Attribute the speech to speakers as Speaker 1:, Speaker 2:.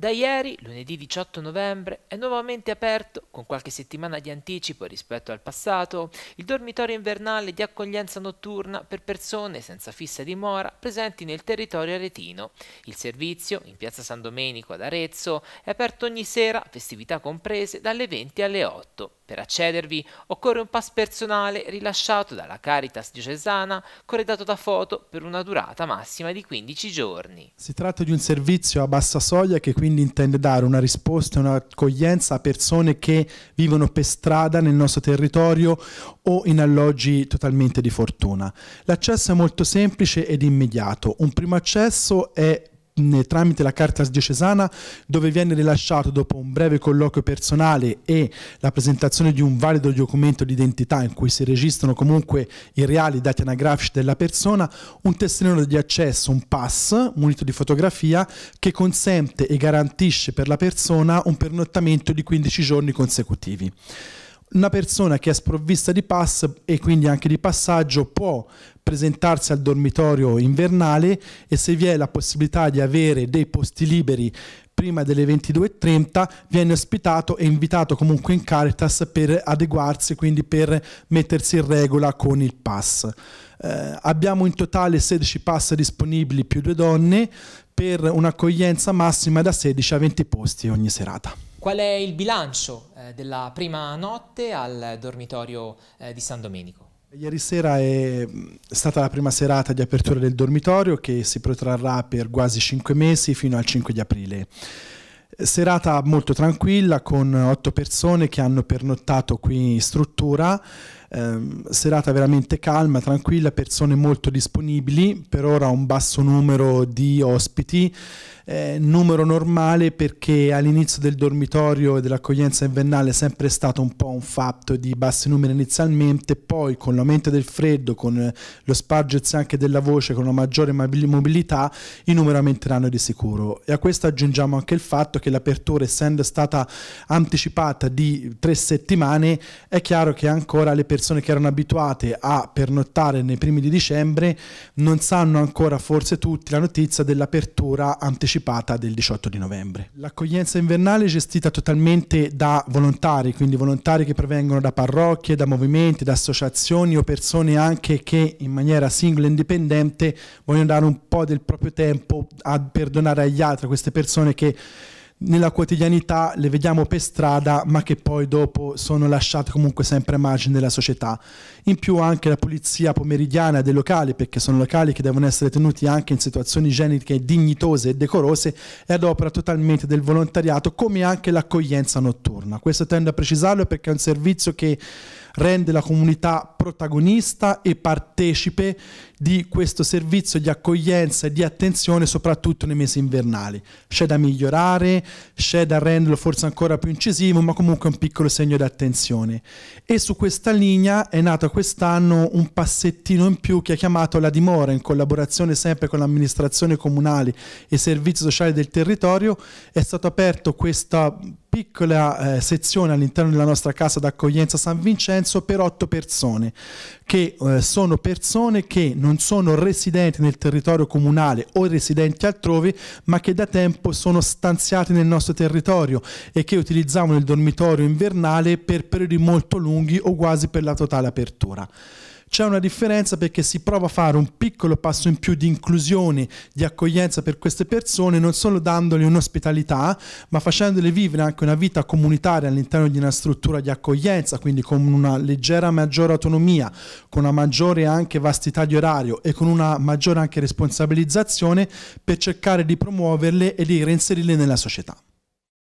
Speaker 1: Da ieri, lunedì 18 novembre, è nuovamente aperto, con qualche settimana di anticipo rispetto al passato, il dormitorio invernale di accoglienza notturna per persone senza fissa dimora presenti nel territorio aretino. Il servizio, in piazza San Domenico ad Arezzo, è aperto ogni sera, festività comprese, dalle 20 alle 8. Per accedervi occorre un pass personale rilasciato dalla Caritas diocesana, corredato da foto per una durata massima di 15 giorni.
Speaker 2: Si tratta di un servizio a bassa soglia che quindi quindi intende dare una risposta e un'accoglienza a persone che vivono per strada nel nostro territorio o in alloggi totalmente di fortuna. L'accesso è molto semplice ed immediato. Un primo accesso è tramite la carta diocesana dove viene rilasciato dopo un breve colloquio personale e la presentazione di un valido documento di identità in cui si registrano comunque i reali dati anagrafici della persona, un testimone di accesso, un pass munito di fotografia che consente e garantisce per la persona un pernottamento di 15 giorni consecutivi una persona che è sprovvista di pass e quindi anche di passaggio può presentarsi al dormitorio invernale e se vi è la possibilità di avere dei posti liberi prima delle 22.30 viene ospitato e invitato comunque in Caritas per adeguarsi, quindi per mettersi in regola con il pass. Eh, abbiamo in totale 16 pass disponibili più due donne per un'accoglienza massima da 16 a 20 posti ogni serata.
Speaker 1: Qual è il bilancio eh, della prima notte al dormitorio eh, di San Domenico?
Speaker 2: Ieri sera è stata la prima serata di apertura del dormitorio che si protrarrà per quasi 5 mesi fino al 5 di aprile. Serata molto tranquilla con 8 persone che hanno pernottato qui in struttura ehm, serata veramente calma, tranquilla, persone molto disponibili, per ora un basso numero di ospiti, eh, numero normale perché all'inizio del dormitorio e dell'accoglienza invernale è sempre stato un po' un fatto di bassi numeri inizialmente, poi con l'aumento del freddo, con eh, lo spargersi anche della voce, con una maggiore mobilità, i numeri aumenteranno di sicuro. E a questo aggiungiamo anche il fatto che l'apertura, essendo stata anticipata di tre settimane, è chiaro che ancora le persone persone che erano abituate a pernottare nei primi di dicembre non sanno ancora forse tutti la notizia dell'apertura anticipata del 18 di novembre. L'accoglienza invernale è gestita totalmente da volontari, quindi volontari che provengono da parrocchie, da movimenti, da associazioni o persone anche che in maniera singola e indipendente vogliono dare un po' del proprio tempo a perdonare agli altri, a queste persone che nella quotidianità le vediamo per strada, ma che poi dopo sono lasciate comunque sempre a margine della società. In più anche la pulizia pomeridiana dei locali, perché sono locali che devono essere tenuti anche in situazioni igieniche dignitose e decorose, è ad opera totalmente del volontariato, come anche l'accoglienza notturna. Questo tendo a precisarlo perché è un servizio che rende la comunità protagonista e partecipe di questo servizio di accoglienza e di attenzione soprattutto nei mesi invernali. C'è da migliorare, c'è da renderlo forse ancora più incisivo, ma comunque è un piccolo segno di attenzione. E su questa linea è nato quest'anno un passettino in più che ha chiamato la dimora in collaborazione sempre con l'amministrazione comunale e i servizi sociali del territorio. È stato aperto questo piccola eh, sezione all'interno della nostra casa d'accoglienza San Vincenzo per otto persone, che eh, sono persone che non sono residenti nel territorio comunale o residenti altrove, ma che da tempo sono stanziati nel nostro territorio e che utilizzavano il dormitorio invernale per periodi molto lunghi o quasi per la totale apertura. C'è una differenza perché si prova a fare un piccolo passo in più di inclusione, di accoglienza per queste persone, non solo dandole un'ospitalità, ma facendole vivere anche una vita comunitaria all'interno di una struttura di accoglienza, quindi con una leggera maggiore autonomia, con una maggiore anche vastità di orario e con una maggiore anche responsabilizzazione per cercare di promuoverle e di reinserirle nella società.